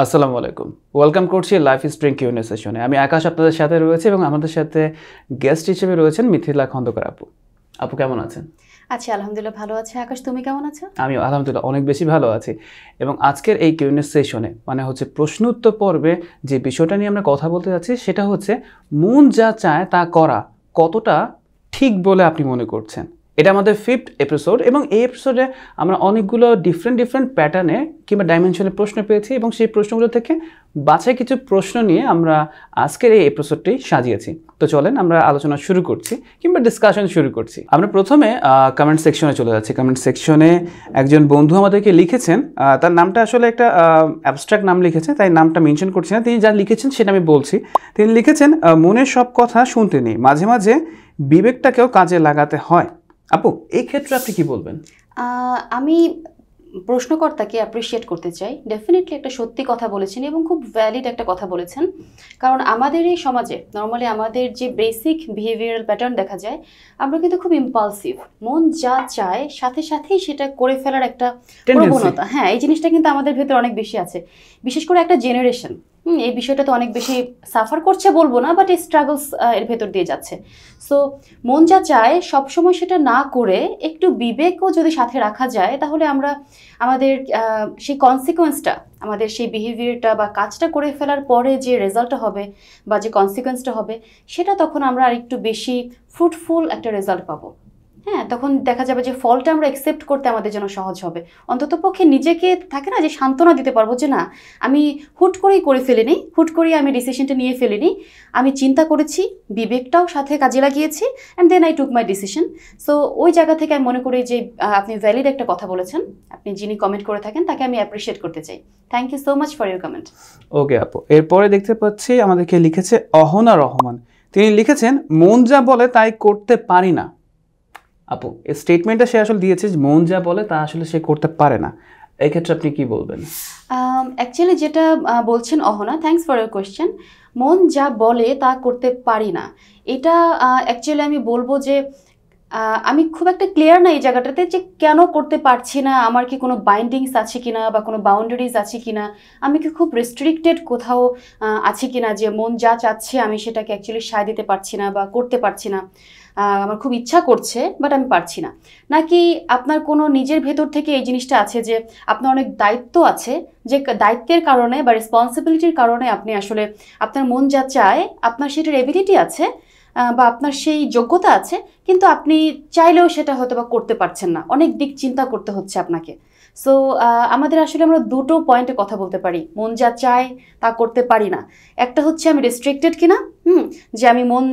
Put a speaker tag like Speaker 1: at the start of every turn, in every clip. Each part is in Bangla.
Speaker 1: আসসালামু আলাইকুম ওয়েলকাম করছি লাইফ স্প্রিং কিউনে সেশনে আমি আকাশ আপনাদের সাথে রয়েছি এবং আমাদের সাথে গেস্ট হিসেবে রয়েছেন মিথিলা খন্দকার আপু আপু কেমন আছেন
Speaker 2: আচ্ছা আলহামদুলিল্লাহ ভালো আছে আকাশ তুমি কেমন আছো
Speaker 1: আমি আলহামদুলিল্লাহ অনেক বেশি ভালো আছি এবং আজকের এই কিউনে সেশনে মানে হচ্ছে প্রশ্নোত্তর পর্বে যে বিষয়টা নিয়ে আমরা কথা বলতে যাচ্ছি সেটা হচ্ছে মন যা চায় তা করা কতটা ঠিক বলে আপনি মনে করছেন এটা আমাদের ফিফথ এপিসোড এবং এই এপিসোডে আমরা অনেকগুলো ডিফারেন্ট ডিফারেন্ট প্যাটার্নে কিংবা ডাইমেনশনের প্রশ্ন পেয়েছি এবং সেই প্রশ্নগুলো থেকে বাছাই কিছু প্রশ্ন নিয়ে আমরা আজকের এই এপিসোডটি সাজিয়েছি তো চলেন আমরা আলোচনা শুরু করছি কিংবা ডিসকাশন শুরু করছি আমরা প্রথমে কমেন্ট সেকশনে চলে যাচ্ছি কমেন্ট সেকশনে একজন বন্ধু আমাদেরকে লিখেছেন তার নামটা আসলে একটা অ্যাবস্ট্রাক্ট নাম লিখেছেন তাই নামটা মেনশন করছি না তিনি যা লিখেছেন সেটা আমি বলছি তিনি লিখেছেন মনের সব কথা শুনতে নেই মাঝে মাঝে বিবেকটাকেও কাজে লাগাতে হয় আপু এই ক্ষেত্রে আপনি কি বলবেন
Speaker 2: আমি প্রশ্নকর্তাকে অ্যাপ্রিসিয়েট করতে চাই ডেফিনেটলি একটা সত্যি কথা বলেছেন এবং খুব ভ্যালিড একটা কথা বলেছেন কারণ আমাদের এই সমাজে নর্মালি আমাদের যে বেসিক বিহেভিয়ারাল প্যাটার্ন দেখা যায় আমরা কিন্তু খুব ইম্পালসিভ মন যা চায় সাথে সাথেই সেটা করে ফেলার একটা প্রবণতা হ্যাঁ এই জিনিসটা কিন্তু আমাদের ভেতরে অনেক বেশি আছে বিশেষ করে একটা জেনারেশন এই বিষয়টা তো অনেক বেশি সাফার করছে বলবো না বাট এই স্ট্রাগলস এর ভেতর দিয়ে যাচ্ছে সো মন যা চায় সবসময় সেটা না করে একটু বিবেকও যদি সাথে রাখা যায় তাহলে আমরা আমাদের সেই কনসিকোয়েন্সটা আমাদের সেই বিহেভিয়ারটা বা কাজটা করে ফেলার পরে যে রেজাল্টটা হবে বা যে কনসিকোয়েন্সটা হবে সেটা তখন আমরা আর একটু বেশি ফ্রুটফুল একটা রেজাল্ট পাবো হ্যাঁ তখন দেখা যাবে যে ফলটা আমরা অ্যাকসেপ্ট করতে আমাদের জন্য সহজ হবে অন্তত পক্ষে নিজেকে থাকে না যে সান্ত্বনা দিতে পারবো যে না আমি হুট করেই করে ফেলিনি হুট করেই আমি ডিসিশনটা নিয়ে ফেলিনি আমি চিন্তা করেছি বিবেকটাও সাথে কাজে লাগিয়েছি and then I took my decision so ওই জায়গা থেকে আমি মনে করি যে আপনি ভ্যালিড একটা কথা বলেছেন আপনি যিনি কমেন্ট করে থাকেন তাকে আমি অ্যাপ্রিসিয়েট করতে চাই thank you so much for your comment
Speaker 1: okay আপু এরপরে দেখতে পাচ্ছি আমাদেরকে লিখেছে অহনা রহমান তিনি লিখেছেন মন যা বলে তাই করতে পারি না আপু এই স্টেটমেন্টটা সে আসলে দিয়েছে মন যা বলে তা আসলে সে করতে পারে না এক্ষেত্রে আপনি কি বলবেন
Speaker 2: অ্যাকচুয়ালি যেটা বলছেন Ahona thanks for your question মন যা বলে তা করতে পারি না এটা অ্যাকচুয়ালি আমি বলবো যে আমি খুব একটা ক্লিয়ার না এই জায়গাটাতে যে কেন করতে পারছি না আমার কি কোনো বাইন্ডিংস আছে কি না বা কোনো বাউন্ডারিজ আছে কি না আমি কি খুব রেস্ট্রিক্টেড কোথাও আছে কি না যে মন যা চাচ্ছে আমি সেটাকে অ্যাকচুয়ালি সায় দিতে পারছি না বা করতে পারছি না আমার খুব ইচ্ছা করছে বাট আমি পারছি না নাকি আপনার কোনো নিজের ভেতর থেকে এই জিনিসটা আছে যে আপনার অনেক দায়িত্ব আছে যে দায়িত্বের কারণে বা রেসপন্সিবিলিটির কারণে আপনি আসলে আপনার মন যা চায় আপনার সেটার এবিলিটি আছে বা আপনার সেই যোগ্যতা আছে কিন্তু আপনি চাইলেও সেটা হয়তো বা করতে পারছেন না অনেক দিক চিন্তা করতে হচ্ছে আপনাকে সো আমাদের আসলে আমরা দুটো পয়েন্টে কথা বলতে পারি মন যা চায় তা করতে পারি না একটা হচ্ছে আমি রেস্ট্রিক্টেড কিনা হুম যে আমি মন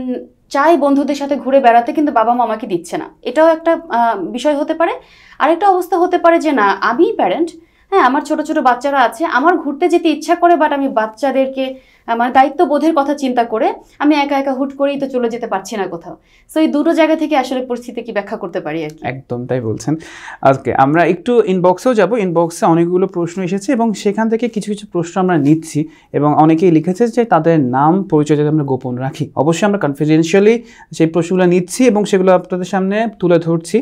Speaker 2: চাই বন্ধুদের সাথে ঘুরে বেড়াতে কিন্তু বাবা মা আমাকে দিচ্ছে না এটাও একটা বিষয় হতে পারে আরেকটা অবস্থা হতে পারে যে না আমি প্যারেন্ট হ্যাঁ আমার ছোট ছোট বাচ্চারা আছে আমার ঘুরতে যেতে ইচ্ছা করে বাট আমি বাচ্চাদেরকে আমার মানে দায়িত্ববোধের কথা চিন্তা করে আমি একা একা হুট করেই তো চলে যেতে পারছি না কোথাও সো এই দুটো জায়গা থেকে আসলে পরিস্থিতি কি ব্যাখ্যা করতে পারি আর
Speaker 1: একদম তাই বলছেন আজকে আমরা একটু ইনবক্সেও যাব ইনবক্সে অনেকগুলো প্রশ্ন এসেছে এবং সেখান থেকে কিছু কিছু প্রশ্ন আমরা নিচ্ছি এবং অনেকেই লিখেছে যে তাদের নাম পরিচয় যাতে আমরা গোপন রাখি অবশ্যই আমরা কনফিডেন্সিয়ালি সেই প্রশ্নগুলো নিচ্ছি এবং সেগুলো আপনাদের সামনে তুলে ধরছি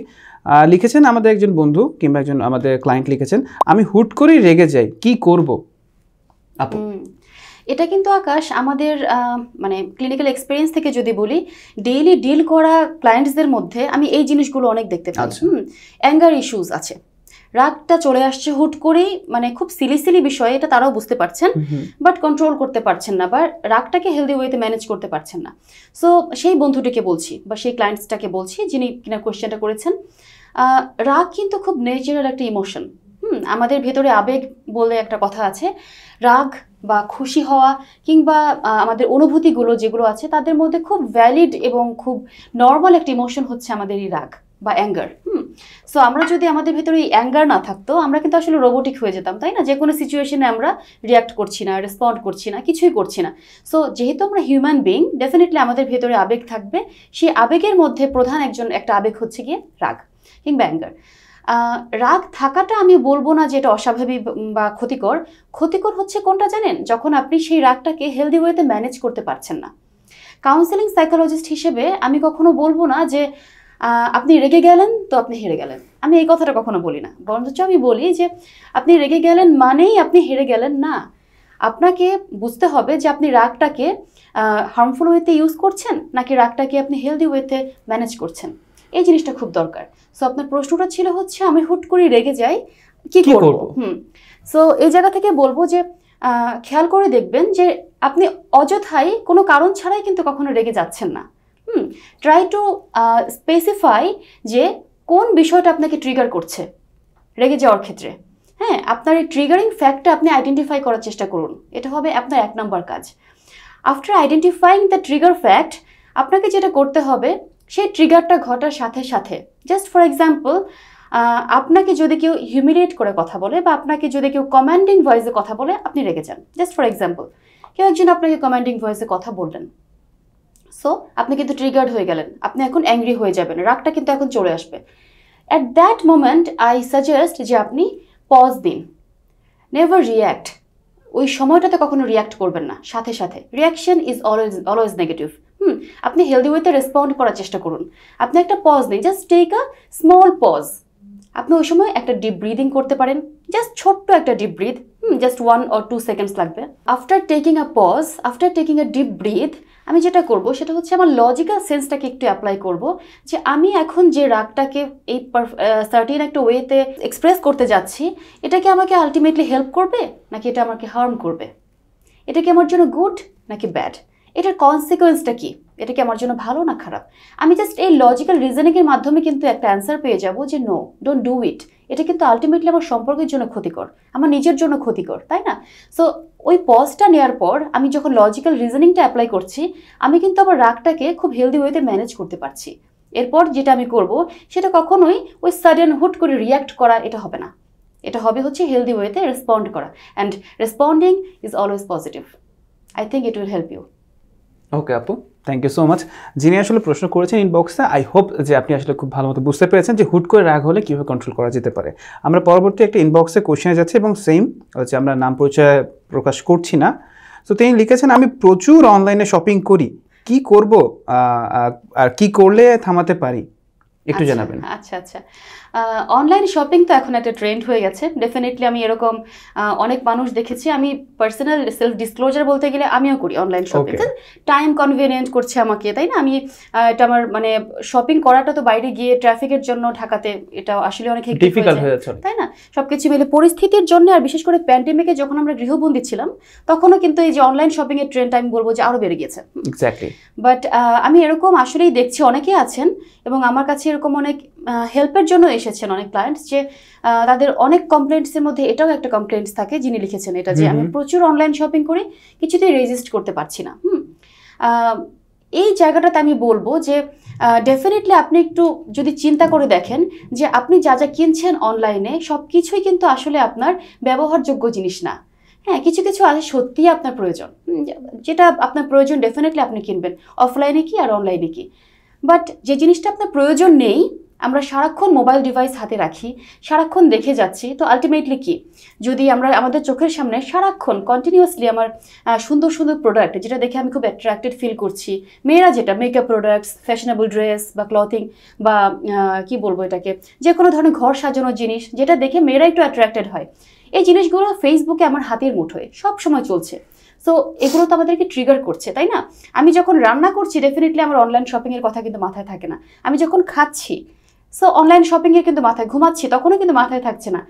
Speaker 1: লিখেছেন আমাদের একজন বন্ধু কিংবা একজন আমাদের ক্লায়েন্ট লিখেছেন আমি হুট করেই রেগে যাই কি করব আপু
Speaker 2: এটা কিন্তু আকাশ আমাদের মানে ক্লিনিক্যাল এক্সপিরিয়েন্স থেকে যদি বলি ডেইলি ডিল করা ক্লায়েন্টসদের মধ্যে আমি এই জিনিসগুলো অনেক দেখতে পাই অ্যাঙ্গার আচ্ছা। ইস্যুস আছে রাগটা চলে আসছে হুট করেই মানে খুব সিলি সিলি বিষয় এটা তারাও বুঝতে পারছেন বাট কন্ট্রোল করতে পারছেন না বা রাগটাকে হেলদি ওয়েতে ম্যানেজ করতে পারছেন না সো সেই বন্ধুটিকে বলছি বা সেই ক্লায়েন্টসটাকে বলছি যিনি কিনা কোয়েশ্চেনটা করেছেন রাগ কিন্তু খুব ন্যাচারাল একটা ইমোশন হুম আমাদের ভেতরে আবেগ বলে একটা কথা আছে রাগ বা খুশি হওয়া কিংবা আমাদের অনুভূতিগুলো যেগুলো আছে তাদের মধ্যে খুব ভ্যালিড এবং খুব নর্মাল একটা ইমোশন হচ্ছে আমাদের এই রাগ বা অ্যাঙ্গার হুম সো আমরা যদি আমাদের ভেতরে এই অ্যাঙ্গার না থাকতো আমরা কিন্তু আসলে রোবোটিক হয়ে যেতাম তাই না যে কোনো সিচুয়েশনে আমরা রিয়াক্ট করছি না রেসপন্ড করছি না কিছুই করছি না সো যেহেতু আমরা হিউম্যান বিং ডেফিনেটলি আমাদের ভেতরে আবেগ থাকবে সেই আবেগের মধ্যে প্রধান একজন একটা আবেগ হচ্ছে গিয়ে রাগ ব্যাঙ্গার রাগ থাকাটা আমি বলবো না যে এটা অস্বাভাবিক বা ক্ষতিকর ক্ষতিকর হচ্ছে কোনটা জানেন যখন আপনি সেই রাগটাকে হেলদি ওয়েতে ম্যানেজ করতে পারছেন না কাউন্সেলিং সাইকোলজিস্ট হিসেবে আমি কখনো বলবো না যে আপনি রেগে গেলেন তো আপনি হেরে গেলেন আমি এই কথাটা কখনো বলি না বরঞ্চ আমি বলি যে আপনি রেগে গেলেন মানেই আপনি হেরে গেলেন না আপনাকে বুঝতে হবে যে আপনি রাগটাকে হার্মফুল ওয়েতে ইউজ করছেন নাকি রাগটাকে আপনি হেলদি ওয়েতে ম্যানেজ করছেন এই জিনিসটা খুব দরকার সো আপনার প্রশ্নটা ছিল হচ্ছে আমি হুট করে রেগে যাই কি করব হুম সো এই জায়গা থেকে বলবো যে খেয়াল করে দেখবেন যে আপনি অযথাই কোনো কারণ ছাড়াই কিন্তু কখনো রেগে যাচ্ছেন না হুম ট্রাই টু স্পেসিফাই যে কোন বিষয়টা আপনাকে ট্রিগার করছে রেগে যাওয়ার ক্ষেত্রে হ্যাঁ আপনার এই ট্রিগারিং ফ্যাক্টটা আপনি আইডেন্টিফাই করার চেষ্টা করুন এটা হবে আপনার এক নম্বর কাজ after identifying the trigger fact আপনাকে যেটা করতে হবে সেই ট্রিগারটা ঘটার সাথে সাথে জাস্ট ফর এক্সাম্পল আপনাকে যদি কেউ হিউমিলিয়েট করে কথা বলে বা আপনাকে যদি কেউ কমান্ডিং ভয়েসে কথা বলে আপনি রেগে যান জাস্ট ফর এক্সাম্পল কেউ একজন আপনাকে কমান্ডিং ভয়েসে কথা বললেন সো আপনি কিন্তু ট্রিগার্ড হয়ে গেলেন আপনি এখন অ্যাংরি হয়ে যাবেন রাগটা কিন্তু এখন চলে আসবে at that moment I suggest যে আপনি পজ দিন নেভার রিয়্যাক্ট ওই সময়টাতে কখনো রিয়্যাক্ট করবেন না সাথে সাথে reaction is always always negative hmm আপনি হেলদি ওয়েতে রেসপন্ড করার চেষ্টা করুন আপনি একটা পজ নেই just take a small pause আপনি ওই সময় একটা ডিপ ব্রিদিং করতে পারেন জাস্ট ছোট্ট একটা deep breath just one or two seconds লাগবে after taking a pause after taking a deep breath আমি যেটা করব সেটা হচ্ছে আমার লজিক্যাল সেন্সটাকে একটু অ্যাপ্লাই করব যে আমি এখন যে রাগটাকে এই সার্টিন একটা ওয়েতে এক্সপ্রেস করতে যাচ্ছি এটা কি আমাকে আলটিমেটলি হেল্প করবে নাকি এটা আমাকে হার্ম করবে এটা কি আমার জন্য গুড নাকি ব্যাড এটার কনসিকোয়েন্সটা কি এটা কি আমার জন্য ভালো না খারাপ আমি জাস্ট এই লজিক্যাল রিজনিংয়ের মাধ্যমে কিন্তু একটা অ্যান্সার পেয়ে যাব যে নো ডোন্ট ডু ইট এটা কিন্তু আলটিমেটলি আমার সম্পর্কের জন্য ক্ষতিকর আমার নিজের জন্য ক্ষতিকর তাই না সো ওই পজটা নেওয়ার পর আমি যখন লজিক্যাল রিজনিংটা অ্যাপ্লাই করছি আমি কিন্তু আমার রাগটাকে খুব হেলদি ওয়েতে ম্যানেজ করতে পারছি এরপর যেটা আমি করব সেটা কখনোই ওই সাডেন হুট করে রিয়্যাক্ট করা এটা হবে না এটা হবে হচ্ছে হেলদি ওয়েতে রেসপন্ড করা and responding is always positive I think it will help you
Speaker 1: okay আপু থ্যাংক ইউ সো মাচ যিনি আসলে প্রশ্ন করেছেন ইনবক্সে আই হোপ যে আপনি আসলে খুব ভালো মতো বুঝতে পেরেছেন যে হুট করে রাগ হলে কীভাবে কন্ট্রোল করা যেতে পারে আমরা পরবর্তী একটা ইনবক্সে কোশ্চেনে যাচ্ছি এবং সেম হচ্ছে আমরা নাম পরিচয় প্রকাশ করছি না তো তিনি লিখেছেন আমি প্রচুর অনলাইনে শপিং করি কি করব আর কি করলে থামাতে পারি একটু আচ্ছা, জানাবেন
Speaker 2: আচ্ছা আচ্ছা অনলাইন শপিং তো এখন একটা ট্রেন্ড হয়ে গেছে ডেফিনেটলি আমি এরকম অনেক মানুষ দেখেছি আমি পার্সোনাল সেলফ ডিসক্লোজার বলতে গেলে আমিও করি অনলাইন শপিং টাইম কনভিনিয়েন্ট করছে আমাকে তাই না আমি এটা আমার মানে শপিং করাটা তো বাইরে গিয়ে ট্রাফিকের জন্য ঢাকাতে এটা আসলে অনেক ডিফিকাল্ট হয়ে যাচ্ছে তাই না সবকিছু মিলে পরিস্থিতির জন্য আর বিশেষ করে প্যান্ডেমিকে যখন আমরা গৃহবন্দী ছিলাম তখনও কিন্তু এই যে অনলাইন শপিং এর ট্রেন্ড আমি বলবো যে আরো বেড়ে গেছে বাট আমি এরকম আসলেই দেখছি অনেকেই আছেন এবং আমার কাছে এরকম অনেক হেল্পের জন্য এসেছেন অনেক ক্লায়েন্টস যে তাদের অনেক কমপ্লেন্টসের মধ্যে এটাও একটা কমপ্লেন্টস থাকে যিনি লিখেছেন এটা যে আমি প্রচুর অনলাইন শপিং করি কিছুতেই রেজিস্ট করতে পারছি না হুম এই জায়গাটাতে আমি বলবো যে ডেফিনেটলি আপনি একটু যদি চিন্তা করে দেখেন যে আপনি যা যা কিনছেন অনলাইনে সব কিছুই কিন্তু আসলে আপনার ব্যবহারযোগ্য জিনিস না হ্যাঁ কিছু কিছু আছে সত্যিই আপনার প্রয়োজন যেটা আপনার প্রয়োজন ডেফিনেটলি আপনি কিনবেন অফলাইনে কি আর অনলাইনে কি বাট যে জিনিসটা আপনার প্রয়োজন নেই আমরা সারাক্ষণ মোবাইল ডিভাইস হাতে রাখি সারাক্ষণ দেখে যাচ্ছি তো আলটিমেটলি কি যদি আমরা আমাদের চোখের সামনে সারাক্ষণ কন্টিনিউয়াসলি আমার সুন্দর সুন্দর প্রোডাক্ট যেটা দেখে আমি খুব অ্যাট্রাক্টেড ফিল করছি মেয়েরা যেটা মেকআপ প্রোডাক্টস ফ্যাশনেবল ড্রেস বা ক্লথিং বা কি বলবো এটাকে যে কোনো ধরনের ঘর সাজানোর জিনিস যেটা দেখে মেয়েরা একটু অ্যাট্রাক্টেড হয় এই জিনিসগুলো ফেসবুকে আমার হাতের মুঠোয় সব সময় চলছে সো এগুলো তো আমাদেরকে ট্রিগার করছে তাই না আমি যখন রান্না করছি ডেফিনেটলি আমার অনলাইন শপিংয়ের কথা কিন্তু মাথায় থাকে না আমি যখন খাচ্ছি সো অনলাইন শপিংয়ে কিন্তু মাথায় ঘুমাচ্ছি তখনও কিন্তু মাথায় থাকছে না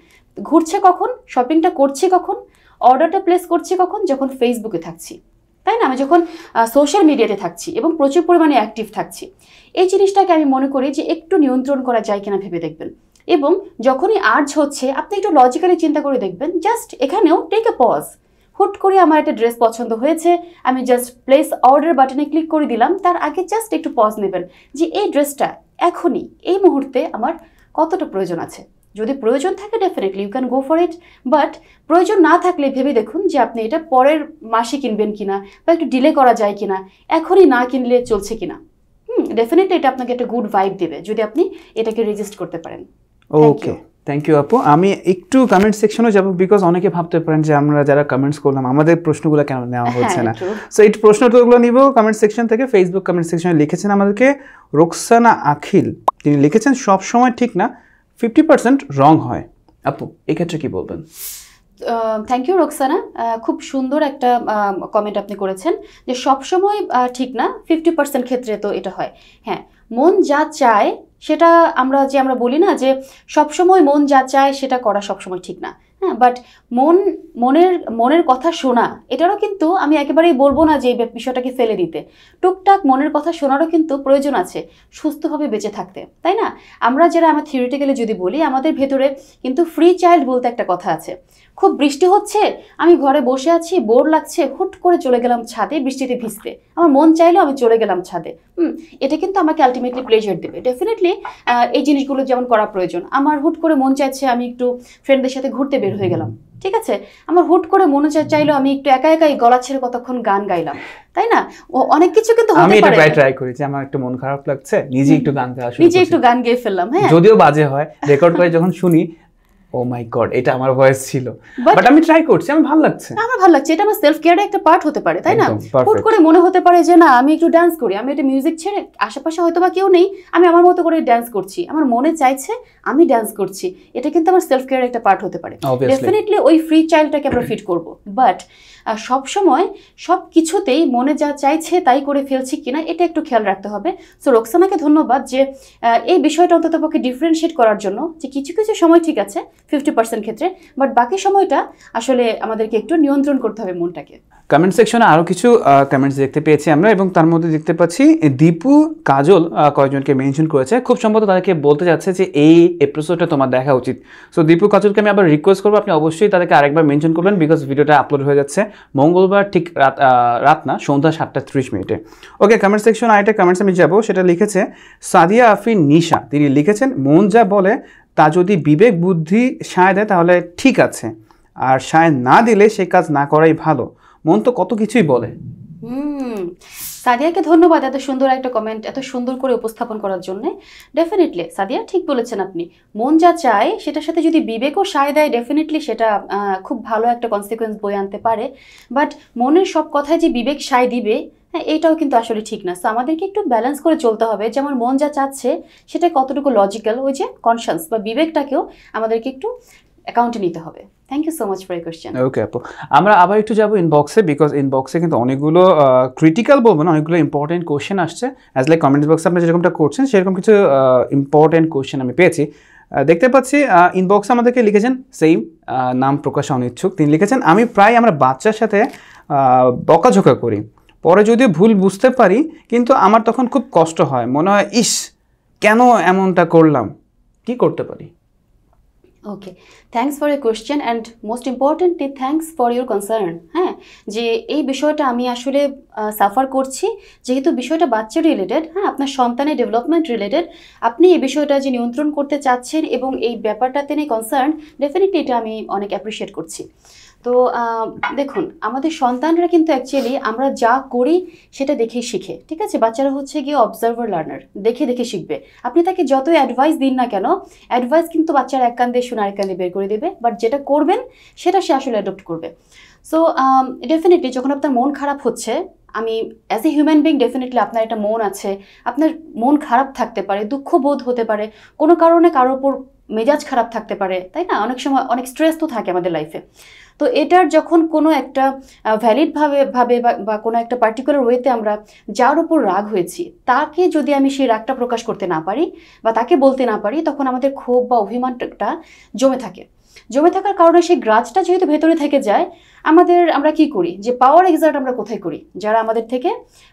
Speaker 2: ঘুরছে কখন শপিংটা করছি কখন অর্ডারটা প্লেস করছি কখন যখন ফেসবুকে থাকছি তাই না আমি যখন সোশ্যাল মিডিয়াতে থাকছি এবং প্রচুর পরিমাণে অ্যাক্টিভ থাকছি এই জিনিসটাকে আমি মনে করি যে একটু নিয়ন্ত্রণ করা যায় কিনা ভেবে দেখবেন এবং যখনই আর্জ হচ্ছে আপনি একটু লজিক্যালি চিন্তা করে দেখবেন জাস্ট এখানেও টেক এ পজ হুট করে আমার একটা ড্রেস পছন্দ হয়েছে আমি জাস্ট প্লেস অর্ডার বাটনে ক্লিক করে দিলাম তার আগে জাস্ট একটু পজ নেবেন যে এই ড্রেসটা এখনই এই মুহূর্তে আমার কতটা প্রয়োজন আছে যদি প্রয়োজন থাকে definitely you can go for it but প্রয়োজন না থাকলে ভেবে দেখুন যে আপনি এটা পরের মাসে কিনবেন কিনা বা একটু ডিলে করা যায় কিনা এখনই না কিনলে চলছে কিনা হুম ডেফিনেটলি এটা আপনাকে একটা গুড ভাইব দেবে যদি আপনি এটাকে রেজিস্ট করতে পারেন
Speaker 1: ওকে থ্যাংক ইউ আপু আমি একটু কমেন্ট সেকশনও যাবো বিকজ অনেকে ভাবতে পারেন যে আমরা যারা কমেন্টস করলাম আমাদের প্রশ্নগুলো কেন নেওয়া হ্যাঁ, হচ্ছে না সো এই প্রশ্নগুলো নিব কমেন্ট সেকশন থেকে ফেসবুক কমেন্ট সেকশনে লিখেছেন আমাদেরকে রোকসানা আখিল তিনি লিখেছেন সব সময় ঠিক না ফিফটি পার্সেন্ট রং হয় আপু এক্ষেত্রে কি বলবেন
Speaker 2: থ্যাংক ইউ রোকসানা খুব সুন্দর একটা কমেন্ট আপনি করেছেন যে সবসময় ঠিক না ফিফটি পার্সেন্ট ক্ষেত্রে তো এটা হয় হ্যাঁ মন যা চায় সেটা আমরা যে আমরা বলি না যে সবসময় মন যা চায় সেটা করা সবসময় ঠিক না হ্যাঁ বাট মন মনের মনের কথা শোনা এটারও কিন্তু আমি একেবারেই বলবো না যে এই বিষয়টাকে ফেলে দিতে টুকটাক মনের কথা শোনারও কিন্তু প্রয়োজন আছে সুস্থভাবে বেঁচে থাকতে তাই না আমরা যারা আমার থিওরিটিক্যালি যদি বলি আমাদের ভেতরে কিন্তু ফ্রি চাইল্ড বলতে একটা কথা আছে খুব বৃষ্টি হচ্ছে আমি ঘরে বসে আছি বোর লাগছে হুট করে চলে গেলাম ছাদে বৃষ্টিতে ভিজতে আমার মন চাইলেও আমি চলে গেলাম ছাদে হুম এটা কিন্তু আমাকে আলটিমেটলি প্লেজার দেবে ডেফিনেটলি এই জিনিসগুলো যেমন করা প্রয়োজন আমার হুট করে মন চাইছে আমি একটু ফ্রেন্ডদের সাথে ঘুরতে বের হয়ে গেলাম ঠিক আছে আমার হুট করে মনে চাইলো আমি একটু একা একাই গলা ছেড়ে কতক্ষণ গান গাইলাম তাই না ও অনেক কিছু কিন্তু আমি এটা প্রায়
Speaker 1: ট্রাই করেছি আমার একটু মন খারাপ লাগছে নিজে একটু গান গাওয়া শুরু নিজে
Speaker 2: একটু গান গেয়ে ফেললাম হ্যাঁ
Speaker 1: যদিও বাজে হয় রেকর্ড করে যখন শুনি ও মাই গড এটা আমার ভয়েস ছিল বাট আমি ট্রাই করছি আমার ভালো লাগছে
Speaker 2: আমার ভালো লাগছে এটা আমার সেলফ কেয়ারের একটা পার্ট হতে পারে তাই না হুট করে মনে হতে পারে যে না আমি একটু ডান্স করি আমি এটা মিউজিক ছেড়ে আশেপাশে হয়তো বা কেউ নেই আমি আমার মতো করে ডান্স করছি আমার মনে চাইছে আমি ডান্স করছি এটা কিন্তু আমার সেলফ কেয়ারের একটা পার্ট হতে পারে ডেফিনেটলি ওই ফ্রি চাইল্ডটাকে আমরা ফিট করবো বাট সব সময় সব কিছুতেই মনে যা চাইছে তাই করে ফেলছি কিনা এটা একটু খেয়াল রাখতে হবে সো রোকসানাকে ধন্যবাদ যে এই বিষয়টা অন্তত পক্ষে ডিফারেন্সিয়েট করার জন্য যে কিছু কিছু সময় ঠিক আছে ফিফটি পার্সেন্ট ক্ষেত্রে বাট বাকি সময়টা আসলে আমাদেরকে একটু নিয়ন্ত্রণ করতে হবে মনটাকে
Speaker 1: কমেন্ট সেকশনে আরও কিছু কমেন্টস দেখতে পেয়েছি আমরা এবং তার মধ্যে দেখতে পাচ্ছি দীপু কাজল কয়েকজনকে মেনশন করেছে খুব সম্ভবত তাদেরকে বলতে যাচ্ছে যে এই এপিসোডটা তোমার দেখা উচিত সো দীপু কাজলকে আমি আবার রিকোয়েস্ট করবো আপনি অবশ্যই তাদেরকে আরেকবার মেনশন করবেন বিকজ ভিডিওটা আপলোড হয়ে যাচ্ছে মঙ্গলবার ঠিক রাত রাত না সন্ধ্যা সাতটা ত্রিশ মিনিটে ওকে কমেন্ট সেকশন আরেকটা কমেন্টস আমি যাবো সেটা লিখেছে সাদিয়া আফিন নিশা তিনি লিখেছেন মন যা বলে তা যদি বিবেক বুদ্ধি সায় দেয় তাহলে ঠিক আছে আর সায় না দিলে সে কাজ না করাই ভালো মন তো কত কিছুই বলে
Speaker 2: হুম সাদিয়াকে ধন্যবাদ এত সুন্দর একটা কমেন্ট এত সুন্দর করে উপস্থাপন করার জন্য ডেফিনেটলি সাদিয়া ঠিক বলেছেন আপনি মন যা চায় সেটার সাথে যদি বিবেকও সায় দেয় ডেফিনেটলি সেটা খুব ভালো একটা কনসিকোয়েন্স বই আনতে পারে বাট মনের সব কথায় যে বিবেক সায় দিবে হ্যাঁ এটাও কিন্তু আসলে ঠিক না সো আমাদেরকে একটু ব্যালেন্স করে চলতে হবে যেমন মন যা চাচ্ছে সেটা কতটুকু লজিক্যাল ওই যে কনসাস বা বিবেকটাকেও আমাদেরকে একটু অ্যাকাউন্টে নিতে হবে thank you so much for question
Speaker 1: okay আপু আমরা আবার একটু যাবো ইনবক্সে বিকজ ইনবক্সে কিন্তু অনেকগুলো ক্রিটিক্যাল বলবো না অনেকগুলো ইম্পর্টেন্ট কোশ্চেন আসছে অ্যাজ লাইক কমেন্ট বক্সে আপনি যেরকমটা করছেন সেরকম কিছু ইম্পর্টেন্ট কোশ্চেন আমি পেয়েছি দেখতে পাচ্ছি ইনবক্সে আমাদেরকে লিখেছেন সেম নাম প্রকাশ অনিচ্ছুক তিনি লিখেছেন আমি প্রায় আমরা বাচ্চার সাথে বকাঝোকা করি পরে যদিও ভুল বুঝতে পারি কিন্তু আমার তখন খুব কষ্ট হয় মনে হয় ইস কেন এমনটা করলাম কি করতে পারি
Speaker 2: okay thanks for a question and most importantly thanks for your concern হ্যাঁ যে এই বিষয়টা আমি আসলে সাফার করছি যেহেতু বিষয়টা বাচ্চা রিলেটেড হ্যাঁ আপনার সন্তানের ডেভেলপমেন্ট রিলেটেড আপনি এই বিষয়টা যে নিয়ন্ত্রণ করতে চাচ্ছেন এবং এই ব্যাপারটাতে নিয়ে কনসার্ন ডেফিনেটলি এটা আমি অনেক অ্যাপ্রিসিয়েট করছি তো দেখুন আমাদের সন্তানরা কিন্তু অ্যাকচুয়ালি আমরা যা করি সেটা দেখেই শিখে ঠিক আছে বাচ্চারা হচ্ছে গিয়ে অবজার্ভার লার্নার দেখে দেখে শিখবে আপনি তাকে যতই অ্যাডভাইস দিন না কেন অ্যাডভাইস কিন্তু বাচ্চার এক কান দিয়ে শোনা এক বের করে দেবে বাট যেটা করবেন সেটা সে আসলে অ্যাডপ্ট করবে সো ডেফিনেটলি যখন আপনার মন খারাপ হচ্ছে আমি as a human being definitely আপনার একটা মন আছে আপনার মন খারাপ থাকতে পারে দুঃখ বোধ হতে পারে কোনো কারণে কারোর ওপর মেজাজ খারাপ থাকতে পারে তাই না অনেক সময় অনেক স্ট্রেস তো থাকে আমাদের লাইফে তো এটার যখন কোনো একটা ভ্যালিডভাবে ভাবে বা কোনো একটা পার্টিকুলার ওয়েতে আমরা যার উপর রাগ হয়েছি তাকে যদি আমি সেই রাগটা প্রকাশ করতে না পারি বা তাকে বলতে না পারি তখন আমাদের ক্ষোভ বা অভিমানটা জমে থাকে জমে থাকার কারণে সেই গ্রাজটা যেহেতু ভেতরে থেকে যায় আমাদের আমরা কি করি যে পাওয়ার এক্সার্ট আমরা কোথায় করি যারা আমাদের থেকে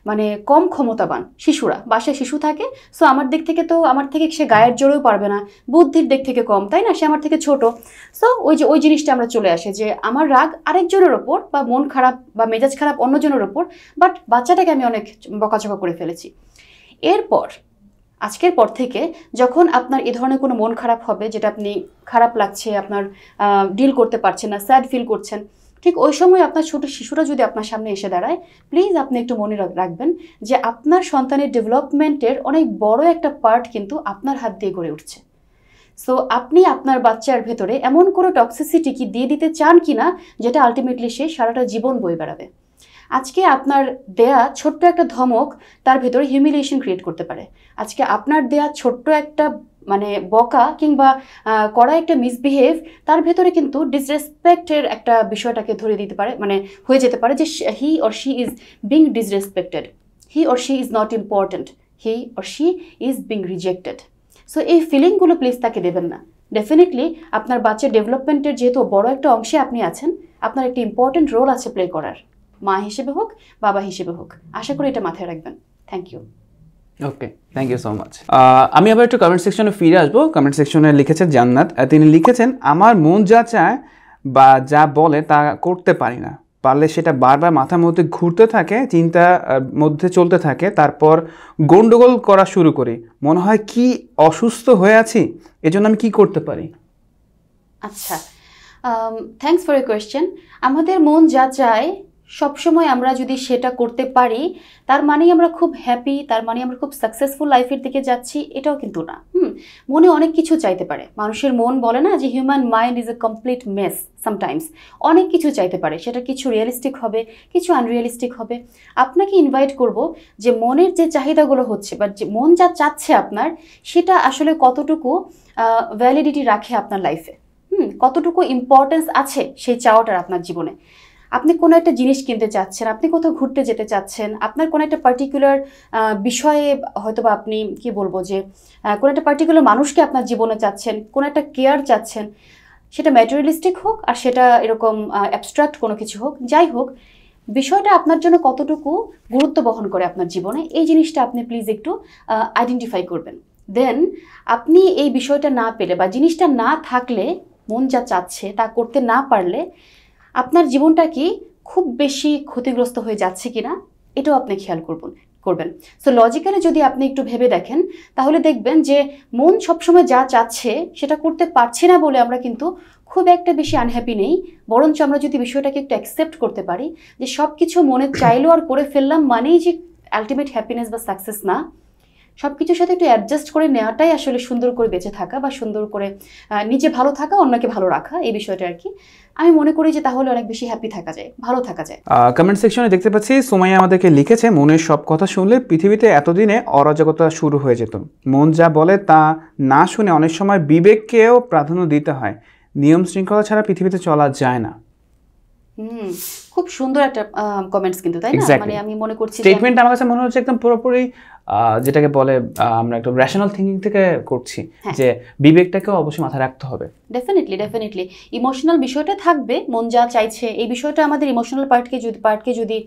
Speaker 2: মানে কম ক্ষমতাবান শিশুরা বাসায় শিশু থাকে সো আমার দিক থেকে তো আমার থেকে সে গায়ের জোরেও পারবে না বুদ্ধির দিক থেকে কম তাই না সে আমার থেকে ছোট সো ওই যে ওই জিনিসটা আমরা চলে আসে যে আমার রাগ আরেকজনের ওপর বা মন খারাপ বা মেজাজ খারাপ অন্যজনের ওপর বাট বাচ্চাটাকে আমি অনেক বকাঝকা করে ফেলেছি এরপর আজকের পর থেকে যখন আপনার এ ধরনের কোনো মন খারাপ হবে যেটা আপনি খারাপ লাগছে আপনার ডিল করতে পারছেন না স্যাড ফিল করছেন ঠিক ওই সময় আপনার ছোট শিশুরা যদি আপনার সামনে এসে দাঁড়ায় প্লিজ আপনি একটু মনে রাখবেন যে আপনার সন্তানের ডেভেলপমেন্টের অনেক বড় একটা পার্ট কিন্তু আপনার হাত দিয়ে গড়ে উঠছে সো আপনি আপনার বাচ্চার ভেতরে এমন কোনো টক্সিসিটি কি দিয়ে দিতে চান কি না যেটা আলটিমেটলি সে সারাটা জীবন বয়ে বেড়াবে আজকে আপনার দেয়া ছোট্ট একটা ধমক তার ভেতরে হিউমিলিয়েশন ক্রিয়েট করতে পারে আজকে আপনার দেয়া ছোট্ট একটা মানে বকা কিংবা করা একটা মিসবিহেভ তার ভেতরে কিন্তু ডিসরেসপেক্টের একটা বিষয়টাকে ধরে দিতে পারে মানে হয়ে যেতে পারে যে he or she is being disrespected he or she is not important he or she is being rejected so এই ফিলিংগুলো প্লিজ তাকে দেবেন না ডেফিনেটলি আপনার বাচ্চার ডেভেলপমেন্টের যেহেতু বড় একটা অংশে আপনি আছেন আপনার একটি ইম্পর্ট্যান্ট রোল আছে প্লে করার মা হিসেবে হোক বাবা হিসেবে হোক আশা করি এটা মাথায় রাখবেন thank you
Speaker 1: okay thank you so much আমি আবার একটু কমেন্ট সেকশনে ফিরে আসবো কমেন্ট সেকশনে লিখেছেন জান্নাত তিনি লিখেছেন আমার মন যা চায় বা যা বলে তা করতে পারি না পারলে সেটা বারবার মাথার মধ্যে ঘুরতে থাকে চিন্তা মধ্যে চলতে থাকে তারপর গণ্ডগোল করা শুরু করি মনে হয় কি অসুস্থ হয়ে আছি এজন্য আমি কি করতে পারি
Speaker 2: আচ্ছা থ্যাংকস ফর এ কোয়েশ্চেন আমাদের মন যা চায় সবসময় আমরা যদি সেটা করতে পারি তার মানেই আমরা খুব হ্যাপি তার মানে আমরা খুব সাকসেসফুল লাইফের দিকে যাচ্ছি এটাও কিন্তু না হুম মনে অনেক কিছু চাইতে পারে মানুষের মন বলে না যে human mind is a complete mess sometimes অনেক কিছু চাইতে পারে সেটা কিছু রিয়েলিস্টিক হবে কিছু আনরিয়েলিস্টিক হবে আপনাকে ইনভাইট করব যে মনের যে চাহিদাগুলো হচ্ছে বা যে মন যা চাচ্ছে আপনার সেটা আসলে কতটুকু ভ্যালিডিটি রাখে আপনার লাইফে হুম কতটুকু ইম্পর্টেন্স আছে সেই চাওয়াটার আপনার জীবনে আপনি কোনো একটা জিনিস কিনতে চাচ্ছেন আপনি কোথাও ঘুরতে যেতে চাচ্ছেন আপনার কোনো একটা পার্টিকুলার বিষয়ে হয়তো বা আপনি কি বলবো যে কোনো একটা পার্টিকুলার মানুষকে আপনার জীবনে চাচ্ছেন কোনো একটা কেয়ার চাচ্ছেন সেটা ম্যাটেরিয়ালিস্টিক হোক আর সেটা এরকম অ্যাবস্ট্রাক্ট কোনো কিছু হোক যাই হোক বিষয়টা আপনার জন্য কতটুকু গুরুত্ব বহন করে আপনার জীবনে এই জিনিসটা আপনি প্লিজ একটু আইডেন্টিফাই করবেন দেন আপনি এই বিষয়টা না পেলে বা জিনিসটা না থাকলে মন যা চাচ্ছে তা করতে না পারলে আপনার জীবনটা কি খুব বেশি ক্ষতিগ্রস্ত হয়ে যাচ্ছে কি না এটাও আপনি খেয়াল করবেন করবেন সো লজিক্যালি যদি আপনি একটু ভেবে দেখেন তাহলে দেখবেন যে মন সবসময় যা চাচ্ছে সেটা করতে পারছে না বলে আমরা কিন্তু খুব একটা বেশি আনহ্যাপি নেই বরঞ্চ আমরা যদি বিষয়টাকে একটু অ্যাকসেপ্ট করতে পারি যে সব কিছু মনে চাইলো আর করে ফেললাম মানেই যে আলটিমেট হ্যাপিনেস বা সাকসেস না সব কিছুর সাথে একটু অ্যাডজাস্ট করে নেওয়াটাই আসলে সুন্দর করে বেঁচে থাকা বা সুন্দর করে নিজে ভালো থাকা অন্যকে ভালো রাখা এই বিষয়টা আর কি আমি মনে করি যে তাহলে অনেক বেশি হ্যাপি থাকা যায় ভালো থাকা যায়
Speaker 1: কমেন্ট সেকশনে দেখতে পাচ্ছি সোমাইয়া আমাদেরকে লিখেছে মনের সব কথা শুনলে পৃথিবীতে এতদিনে অরাজকতা শুরু হয়ে যেত মন যা বলে তা না শুনে অনেক সময় বিবেককেও প্রাধান্য দিতে হয় নিয়ম শৃঙ্খলা ছাড়া পৃথিবীতে চলা যায় না
Speaker 2: হুম খুব সুন্দর একটা কমেন্টস কিন্তু তাই না মানে আমি মনে করছি স্টেটমেন্ট
Speaker 1: আমার কাছে মনে হচ্ছে একদম পুরোপুরি যেটাকে বলে আমরা একদম রেশনাল থিংকিং থেকে করছি হ্যাঁ। যে বিবেকটাকে অবশ্যই মাথায় রাখতে হবে
Speaker 2: ডেফিনেটলি ডেফিনেটলি ইমোশনাল বিষয়টা থাকবে মন যা চাইছে এই বিষয়টা আমাদের ইমোশনাল পার্টকে যদি পার্টকে যদি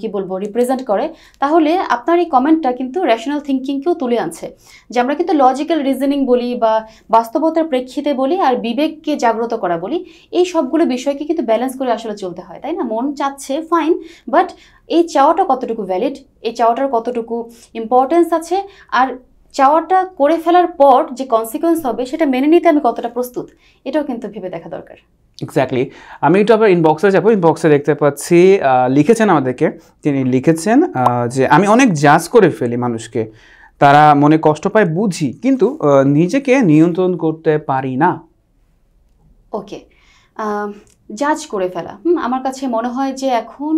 Speaker 2: কি বলবো রিপ্রেজেন্ট করে তাহলে আপনার এই কমেন্টটা কিন্তু রেশনাল কেও তুলে আনছে যে আমরা কিন্তু লজিক্যাল রিজনিং বলি বা বাস্তবতার প্রেক্ষিতে বলি আর বিবেককে জাগ্রত করা বলি এই সবগুলো বিষয়কে কিন্তু ব্যালেন্স করে আসলে চলতে হয় তাই না মন চাচ্ছে ফাইন বাট এই চাওয়াটা কতটুকু ভ্যালিড এই চাওয়াটার কতটুকু ইম্পর্টেন্স আছে আর চাওয়াটা করে ফেলার পর যে কনসিকোয়েন্স হবে সেটা মেনে নিতে আমি কতটা প্রস্তুত এটাও কিন্তু ভেবে দেখা দরকার
Speaker 1: এক্স্যাক্টলি আমি একটু আবার ইনবক্সে যাবো ইনবক্সে দেখতে পাচ্ছি লিখেছেন আমাদেরকে তিনি লিখেছেন যে আমি অনেক জাজ করে ফেলি মানুষকে তারা মনে কষ্ট পায় বুঝি কিন্তু নিজেকে নিয়ন্ত্রণ করতে পারি না
Speaker 2: ওকে জাজ করে ফেলা হুম আমার কাছে মনে হয় যে এখন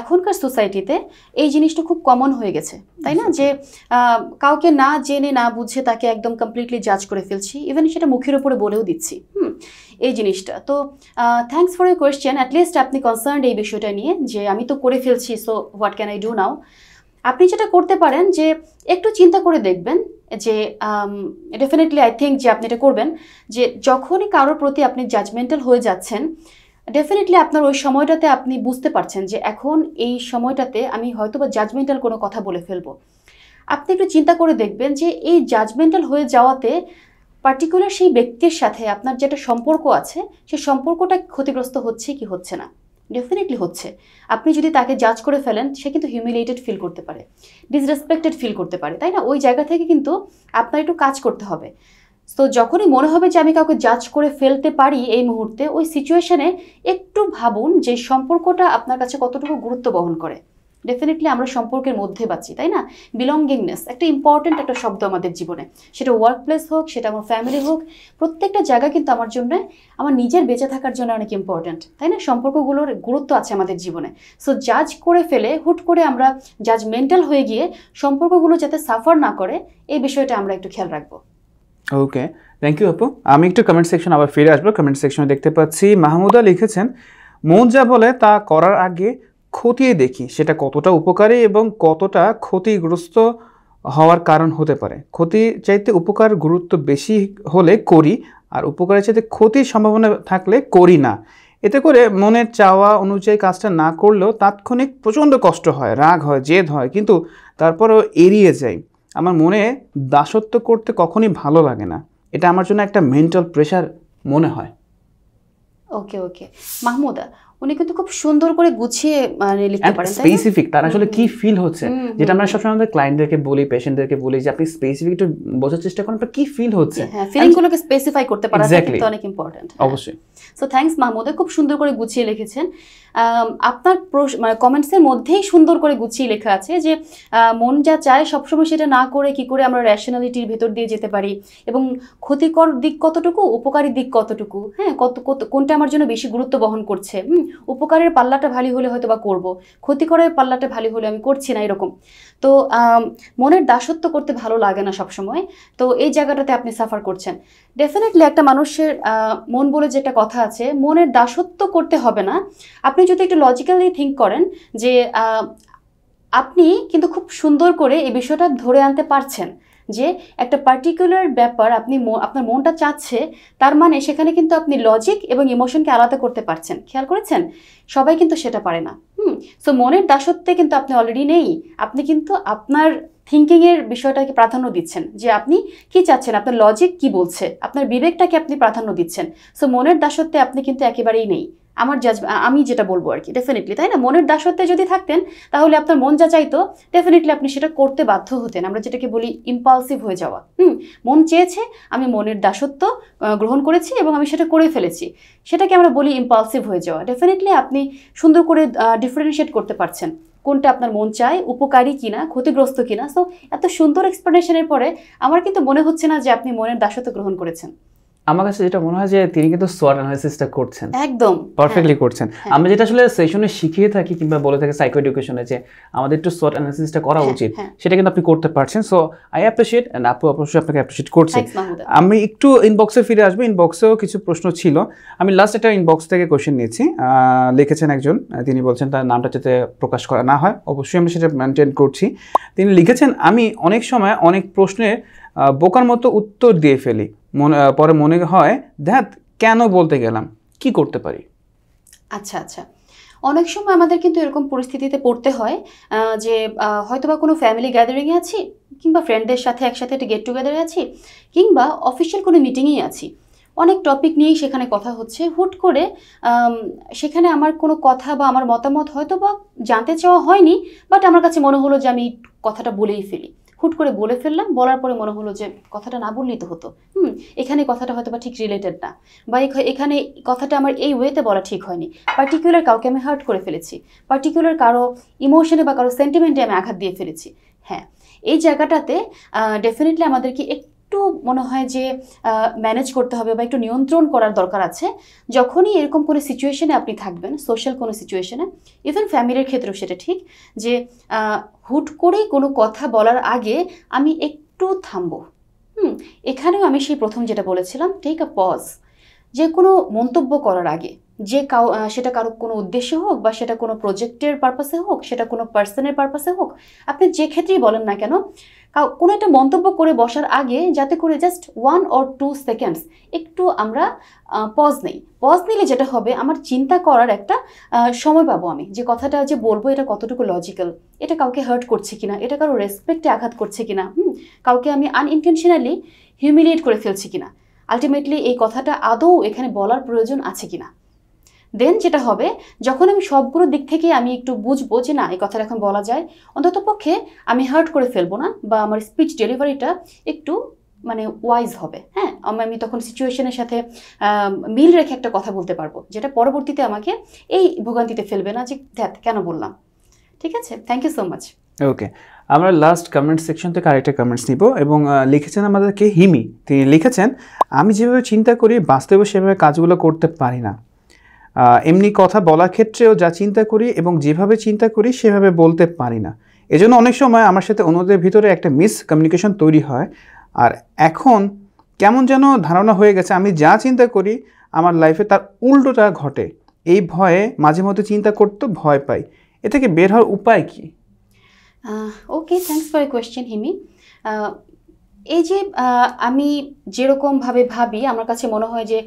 Speaker 2: এখনকার সোসাইটিতে এই জিনিসটা খুব কমন হয়ে গেছে তাই না যে কাউকে না জেনে না বুঝে তাকে একদম কমপ্লিটলি জাজ করে ফেলছি ইভেন সেটা মুখের উপরে বলেও দিচ্ছি হুম এই জিনিসটা তো thanks for a question at least আপনি কনসার্ন এই বিষয়টা নিয়ে যে আমি তো করে ফেলছি so what can I do now আপনি যেটা করতে পারেন যে একটু চিন্তা করে দেখবেন যে ডেফিনেটলি আই থিঙ্ক যে আপনি এটা করবেন যে যখনই কারোর প্রতি আপনি জাজমেন্টাল হয়ে যাচ্ছেন ডেফিনেটলি আপনার ওই সময়টাতে আপনি বুঝতে পারছেন যে এখন এই সময়টাতে আমি হয়তো বা জাজমেন্টাল কোনো কথা বলে ফেলবো আপনি একটু চিন্তা করে দেখবেন যে এই জাজমেন্টাল হয়ে যাওয়াতে পার্টিকুলার সেই ব্যক্তির সাথে আপনার যেটা সম্পর্ক আছে সেই সম্পর্কটা ক্ষতিগ্রস্ত হচ্ছে কি হচ্ছে না ডেফিনেটলি হচ্ছে আপনি যদি তাকে জাজ করে ফেলেন সে কিন্তু হিউমিলেটেড ফিল করতে পারে ডিসরেসপেক্টেড ফিল করতে পারে তাই না ওই জায়গা থেকে কিন্তু আপনার একটু কাজ করতে হবে তো যখনই মনে হবে যে আমি কাউকে জাজ করে ফেলতে পারি এই মুহূর্তে ওই সিচুয়েশানে একটু ভাবুন যে সম্পর্কটা আপনার কাছে কতটুকু গুরুত্ব বহন করে ডেফিনেটলি আমরা সম্পর্কের মধ্যে বাঁচি তাই না বিলঙ্গিংনেস একটা ইম্পর্টেন্ট একটা শব্দ আমাদের জীবনে সেটা ওয়ার্ক প্লেস হোক সেটা আমার ফ্যামিলি হোক প্রত্যেকটা জায়গা কিন্তু আমার জন্য আমার নিজের বেঁচে থাকার জন্য অনেক ইম্পর্টেন্ট তাই না সম্পর্কগুলোর গুরুত্ব আছে আমাদের জীবনে সো জাজ করে ফেলে হুট করে আমরা জাজমেন্টাল হয়ে গিয়ে সম্পর্কগুলো যাতে সাফার না করে এই বিষয়টা আমরা একটু খেয়াল রাখবো
Speaker 1: ওকে থ্যাংক ইউ আপু আমি একটু কমেন্ট সেকশন আবার ফিরে আসবো কমেন্ট সেকশনে দেখতে পাচ্ছি মাহমুদা লিখেছেন মন যা বলে তা করার আগে খতিয়ে দেখি সেটা কতটা উপকারী এবং কতটা ক্ষতিগ্রস্ত হওয়ার কারণ হতে পারে ক্ষতি চাইতে উপকার গুরুত্ব বেশি হলে করি আর উপকারের চাইতে ক্ষতির সম্ভাবনা থাকলে করি না এতে করে মনের চাওয়া অনুযায়ী কাজটা না করলেও তাৎক্ষণিক প্রচণ্ড কষ্ট হয় রাগ হয় জেদ হয় কিন্তু তারপরেও এড়িয়ে যাই আমার মনে দাসত্ব করতে কখনই ভালো লাগে না এটা আমার জন্য একটা মেন্টাল প্রেশার মনে হয়
Speaker 2: ওকে ওকে মাহমুদা উনি কিন্তু খুব সুন্দর করে গুছিয়ে মানে লিখতে পারেন স্পেসিফিক
Speaker 1: তার আসলে কি ফিল হচ্ছে যেটা আমরা সবসময় আমাদের ক্লায়েন্টদেরকে বলি পেশেন্টদেরকে বলি যে আপনি স্পেসিফিক একটু বোঝার চেষ্টা করুন আপনার কি ফিল হচ্ছে হ্যাঁ
Speaker 2: ফিলিংগুলোকে স্পেসিফাই করতে পারা কিন্তু অনেক ইম্পর্টেন্ট হ্যাঁ। অবশ্যই সো থ্যাংকস মাহমুদা খুব সুন্দর করে গুছিয়ে লিখেছেন আপনার মানে কমেন্টসের মধ্যেই সুন্দর করে গুছিয়ে লেখা আছে যে মন যা চায় সবসময় সেটা না করে কি করে আমরা র্যাশনালিটির ভেতর দিয়ে যেতে পারি এবং ক্ষতিকর দিক কতটুকু উপকারী দিক কতটুকু হ্যাঁ কত কোনটা আমার জন্য বেশি গুরুত্ব বহন করছে উপকারের পাল্লাটা ভালো হলে হয়তো বা করবো ক্ষতিকরের পাল্লাটা ভালো হলে আমি করছি না এরকম তো মনের দাসত্ব করতে ভালো লাগে না সবসময় তো এই জায়গাটাতে আপনি সাফার করছেন ডেফিনেটলি একটা মানুষের মন বলে যেটা কথা কথা আছে মনের দাসত্ব করতে হবে না আপনি যদি একটু লজিক্যালি থিঙ্ক করেন যে আপনি কিন্তু খুব সুন্দর করে এই বিষয়টা ধরে আনতে পারছেন যে একটা পার্টিকুলার ব্যাপার আপনি আপনার মনটা চাচ্ছে তার মানে সেখানে কিন্তু আপনি লজিক এবং ইমোশনকে আলাদা করতে পারছেন খেয়াল করেছেন সবাই কিন্তু সেটা পারে না হুম সো মনের দাসত্বে কিন্তু আপনি অলরেডি নেই আপনি কিন্তু আপনার থিঙ্কিংয়ের বিষয়টাকে প্রাধান্য দিচ্ছেন যে আপনি কি চাচ্ছেন আপনার লজিক কি বলছে আপনার বিবেকটাকে আপনি প্রাধান্য দিচ্ছেন সো মনের দাসত্বে আপনি কিন্তু একেবারেই নেই আমার জাজ আমি যেটা বলবো আর কি ডেফিনেটলি তাই না মনের দাসত্বে যদি থাকতেন তাহলে আপনার মন যা চাইতো ডেফিনেটলি আপনি সেটা করতে বাধ্য হতেন আমরা যেটাকে বলি ইম্পালসিভ হয়ে যাওয়া হুম মন চেয়েছে আমি মনের দাসত্ব গ্রহণ করেছি এবং আমি সেটা করে ফেলেছি সেটাকে আমরা বলি ইম্পালসিভ হয়ে যাওয়া ডেফিনেটলি আপনি সুন্দর করে ডিফারেন্সিয়েট করতে পারছেন কোনটা আপনার মন চায় উপকারী কিনা ক্ষতিগ্রস্ত কিনা সো এত সুন্দর এক্সপ্লেনেশনের পরে আমার কিন্তু মনে হচ্ছে না যে আপনি মনের দাসত্ব গ্রহণ করেছেন
Speaker 1: আমার কাছে যেটা মনে হয় যে তিনি কিন্তু সোয়াট অ্যানালিসিসটা করছেন একদম পারফেক্টলি হ্যাঁ। করছেন হ্যাঁ। আমরা যেটা আসলে সেশনে শিখিয়ে থাকি কিংবা বলে থাকি সাইকো এডুকেশনে যে আমাদের একটু সোয়াট অ্যানালিসিসটা করা হ্যাঁ, উচিত সেটা কিন্তু আপনি করতে পারছেন সো আই অ্যাপ্রিশিয়েট অ্যান্ড আপু অবশ্যই আপনাকে অ্যাপ্রিশিয়েট করছি আমি একটু ইনবক্সে ফিরে আসবো ইনবক্সেও কিছু প্রশ্ন ছিল আমি লাস্ট একটা ইনবক্স থেকে কোয়েশন নিয়েছি লিখেছেন একজন তিনি বলছেন তার নামটা যাতে প্রকাশ করা না হয় অবশ্যই আমি সেটা মেনটেন করছি তিনি লিখেছেন আমি অনেক সময় অনেক প্রশ্নের বোকার মতো উত্তর দিয়ে ফেলি মনে পরে মনে হয় দ্যাট কেন বলতে গেলাম কি করতে পারি
Speaker 2: আচ্ছা আচ্ছা অনেক সময় আমাদের কিন্তু এরকম পরিস্থিতিতে পড়তে হয় যে হয়তোবা কোনো ফ্যামিলি গ্যাদারিংয়ে আছি কিংবা ফ্রেন্ডদের সাথে একসাথে একটা গেট টুগেদারে আছি কিংবা অফিসিয়াল কোনো মিটিংয়েই আছি অনেক টপিক নিয়েই সেখানে কথা হচ্ছে হুট করে সেখানে আমার কোনো কথা বা আমার মতামত হয়তো বা জানতে চাওয়া হয়নি বাট আমার কাছে মনে হলো যে আমি কথাটা বলেই ফেলি হুট করে বলে ফেললাম বলার পরে মনে হলো যে কথাটা না বললেই তো হতো হুম এখানে কথাটা হয়তো বা ঠিক রিলেটেড না বা এখানে কথাটা আমার এই ওয়েতে বলা ঠিক হয়নি পার্টিকুলার কাউকে আমি হার্ট করে ফেলেছি পার্টিকুলার কারো ইমোশনে বা কারো সেন্টিমেন্টে আমি আঘাত দিয়ে ফেলেছি হ্যাঁ এই জায়গাটাতে ডেফিনেটলি আমাদেরকে একটু একটু মনে হয় যে ম্যানেজ করতে হবে বা একটু নিয়ন্ত্রণ করার দরকার আছে যখনই এরকম কোনো সিচুয়েশনে আপনি থাকবেন সোশ্যাল কোনো সিচুয়েশনে ইভেন ফ্যামিলির ক্ষেত্রেও সেটা ঠিক যে হুট করেই কোনো কথা বলার আগে আমি একটু থামবো হুম এখানেও আমি সেই প্রথম যেটা বলেছিলাম টেক আ পজ যে কোনো মন্তব্য করার আগে যে কাউ সেটা কারো কোনো উদ্দেশ্যে হোক বা সেটা কোনো প্রজেক্টের পারপাসে হোক সেটা কোনো পার্সনের পারপাসে হোক আপনি যে ক্ষেত্রেই বলেন না কেন কোনো একটা মন্তব্য করে বসার আগে যাতে করে just one or two seconds একটু আমরা পজ নেই পজ নিলে যেটা হবে আমার চিন্তা করার একটা সময় পাবো আমি যে কথাটা যে বলবো এটা কতটুকু লজিক্যাল এটা কাউকে হার্ট করছে কিনা এটা কারো রেসপেক্টে আঘাত করছে কিনা হুম কাউকে আমি আনইনটেনশনালি হিউমিলিয়েট করে ফেলছি কিনা আলটিমেটলি এই কথাটা আদৌ এখানে বলার প্রয়োজন আছে কিনা দেন যেটা হবে যখন আমি সবগুলো দিক থেকে আমি একটু বুঝবো যে না এই কথাটা এখন বলা যায় অন্তত পক্ষে আমি হার্ট করে ফেলবো না বা আমার স্পিচ ডেলিভারিটা একটু মানে ওয়াইজ হবে হ্যাঁ আমি তখন সিচুয়েশনের সাথে মিল রেখে একটা কথা বলতে পারবো যেটা পরবর্তীতে আমাকে এই ভোগান্তিতে ফেলবে না যে দেখ কেন বললাম ঠিক আছে thank you so much
Speaker 1: okay আমরা লাস্ট কমেন্ট সেকশন থেকে আরেকটা কমেন্টস নিব এবং লিখেছেন আমাদেরকে হিমি তিনি লিখেছেন আমি যেভাবে চিন্তা করি বাস্তবে সেভাবে কাজগুলো করতে পারি না এমনি কথা বলার ক্ষেত্রেও যা চিন্তা করি এবং যেভাবে চিন্তা করি সেভাবে বলতে পারি না এজন্য অনেক সময় আমার সাথে অন্যদের ভিতরে একটা মিস কমিউনিকেশন তৈরি হয় আর এখন কেমন যেন ধারণা হয়ে গেছে আমি যা চিন্তা করি আমার লাইফে তার উল্টোটা ঘটে এই ভয়ে মাঝে মধ্যে চিন্তা করতে ভয় পাই এ থেকে বের হওয়ার উপায় কি
Speaker 2: ওকে থ্যাংকস ফর কোয়েশ্চেন হিমি এই যে আমি যেরকমভাবে ভাবি আমার কাছে মনে হয় যে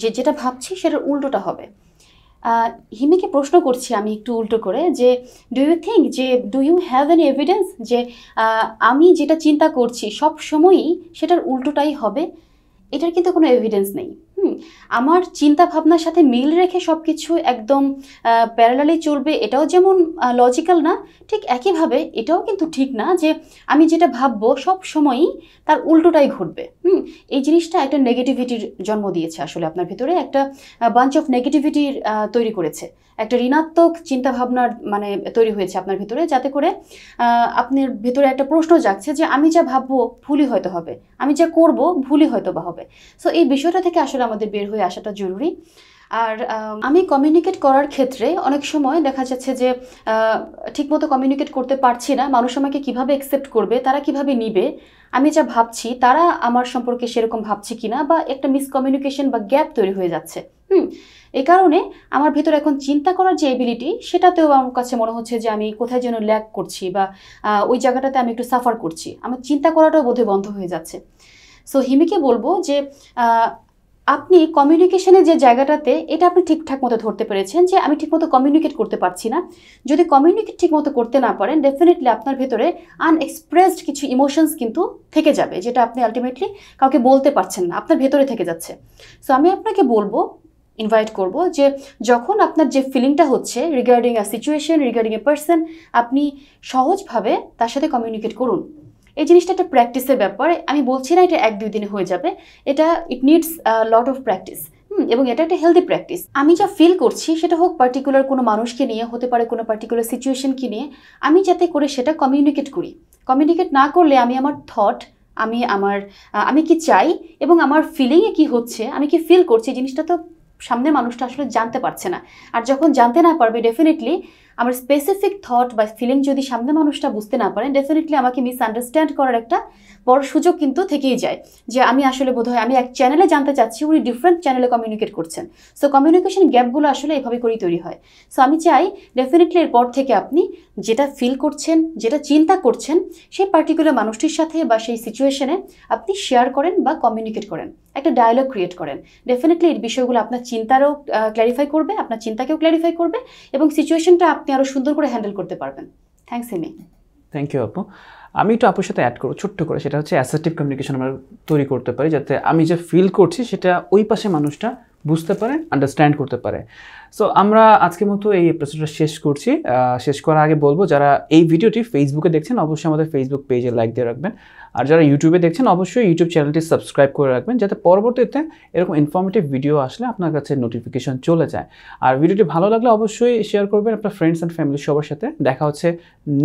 Speaker 2: যে যেটা ভাবছি সেটার উল্টোটা হবে হিমিকে প্রশ্ন করছি আমি একটু উল্টো করে যে ডু ইউ থিঙ্ক যে do you have an evidence যে আমি যেটা চিন্তা করছি সব সময়ই সেটার উল্টোটাই হবে এটার কিন্তু কোনো এভিডেন্স নেই হুম আমার চিন্তা ভাবনার সাথে মিল রেখে সব কিছু একদম প্যারালালি চলবে এটাও যেমন লজিক্যাল না ঠিক একইভাবে এটাও কিন্তু ঠিক না যে আমি যেটা ভাববো সব সময়ই তার উল্টোটাই ঘটবে হুম এই জিনিসটা একটা নেগেটিভিটির জন্ম দিয়েছে আসলে আপনার ভিতরে একটা বাঞ্চ অফ নেগেটিভিটির তৈরি করেছে একটা ঋণাত্মক চিন্তাভাবনার মানে তৈরি হয়েছে আপনার ভিতরে যাতে করে আপনার ভিতরে একটা প্রশ্ন জাগছে যে আমি যা ভাববো ভুলই হয়তো হবে আমি যা করব ভুলই হয়তো বা হবে সো এই বিষয়টা থেকে আসলে আমাদের বের হয়ে হয়ে আসাটা জরুরি আর আমি কমিউনিকেট করার ক্ষেত্রে অনেক সময় দেখা যাচ্ছে যে ঠিকমতো কমিউনিকেট করতে পারছি না মানুষ আমাকে কীভাবে অ্যাকসেপ্ট করবে তারা কিভাবে নিবে আমি যা ভাবছি তারা আমার সম্পর্কে সেরকম ভাবছে কিনা বা একটা মিসকমিউনিকেশন বা গ্যাপ তৈরি হয়ে যাচ্ছে হুম এ কারণে আমার ভেতর এখন চিন্তা করার যে এবিলিটি সেটাতেও আমার কাছে মনে হচ্ছে যে আমি কোথায় যেন ল্যাক করছি বা ওই জায়গাটাতে আমি একটু সাফার করছি আমার চিন্তা করাটাও বোধহয় বন্ধ হয়ে যাচ্ছে সো হিমিকে বলবো যে আপনি কমিউনিকেশনের যে জায়গাটাতে এটা আপনি ঠিকঠাক মতো ধরতে পেরেছেন যে আমি ঠিকমতো কমিউনিকেট করতে পারছি না যদি কমিউনিকেট ঠিকমতো করতে না পারেন ডেফিনেটলি আপনার ভেতরে আনএক্সপ্রেসড কিছু ইমোশনস কিন্তু থেকে যাবে যেটা আপনি আলটিমেটলি কাউকে বলতে পারছেন না আপনার ভেতরে থেকে যাচ্ছে সো আমি আপনাকে বলবো ইনভাইট করব যে যখন আপনার যে ফিলিংটা হচ্ছে regarding a situation regarding a person আপনি সহজভাবে তার সাথে কমিউনিকেট করুন এই জিনিসটা একটা প্র্যাকটিসের ব্যাপার আমি বলছি না এটা এক দুই দিনে হয়ে যাবে এটা it needs lot of practice এবং এটা একটা হেলদি প্র্যাকটিস আমি যা ফিল করছি সেটা হোক পার্টিকুলার কোনো মানুষকে নিয়ে হতে পারে কোনো পার্টিকুলার সিচুয়েশনকে নিয়ে আমি যাতে করে সেটা কমিউনিকেট করি কমিউনিকেট না করলে আমি আমার থট আমি আমার আমি কি চাই এবং আমার ফিলিংয়ে কি হচ্ছে আমি কি ফিল করছি জিনিসটা তো সামনের মানুষটা আসলে জানতে পারছে না আর যখন জানতে না পারবে ডেফিনেটলি আমার স্পেসিফিক থট বা ফিলিং যদি সামনে মানুষটা বুঝতে না পারেন ডেফিনেটলি আমাকে মিসআন্ডারস্ট্যান্ড করার একটা পর সুযোগ কিন্তু থেকেই যায় যে আমি আসলে বোধহয় আমি এক চ্যানেলে জানতে চাচ্ছি উনি ডিফারেন্ট চ্যানেলে কমিউনিকেট করছেন সো কমিউনিকেশন গ্যাপগুলো আসলে এভাবে করেই তৈরি হয় সো আমি চাই ডেফিনেটলি এরপর থেকে আপনি যেটা ফিল করছেন যেটা চিন্তা করছেন সেই পার্টিকুলার মানুষটির সাথে বা সেই সিচুয়েশনে আপনি শেয়ার করেন বা কমিউনিকেট করেন একটা ডায়ালগ ক্রিয়েট করেন ডেফিনেটলি এই বিষয়গুলো আপনার চিন্তারও ক্ল্যারিফাই করবে আপনার চিন্তাকেও ক্ল্যারিফাই করবে এবং সিচুয়েশনটা আপনি আরও সুন্দর করে হ্যান্ডেল করতে পারবেন থ্যাংকস এমি
Speaker 1: থ্যাংক ইউ আপু আমি একটু আপুর সাথে অ্যাড করবো ছোট্ট করে সেটা হচ্ছে অ্যাসেটিভ কমিউনিকেশন আমরা তৈরি করতে পারি যাতে আমি যে ফিল করছি সেটা ওই পাশে মানুষটা বুঝতে পারে আন্ডারস্ট্যান্ড করতে পারে সো আমরা আজকের মতো এই এপিসোডটা শেষ করছি শেষ করার আগে বলবো যারা এই ভিডিওটি ফেসবুকে দেখছেন অবশ্যই আমাদের ফেসবুক পেজে লাইক দিয়ে রাখবেন আর যারা ইউটিউবে দেখছেন অবশ্যই ইউটিউব চ্যানেলটি সাবস্ক্রাইব করে রাখবেন যাতে পরবর্তীতে এরকম ইনফর্মেটিভ ভিডিও আসলে আপনার কাছে নোটিফিকেশন চলে যায় আর ভিডিওটি ভালো লাগলে অবশ্যই শেয়ার করবেন আপনার ফ্রেন্ডস অ্যান্ড ফ্যামিলি সবার সাথে দেখা হচ্ছে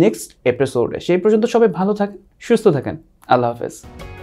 Speaker 1: নেক্সট এপিসোডে সেই পর্যন্ত সবাই ভালো থাকেন সুস্থ থাকেন আল্লাহ হাফেজ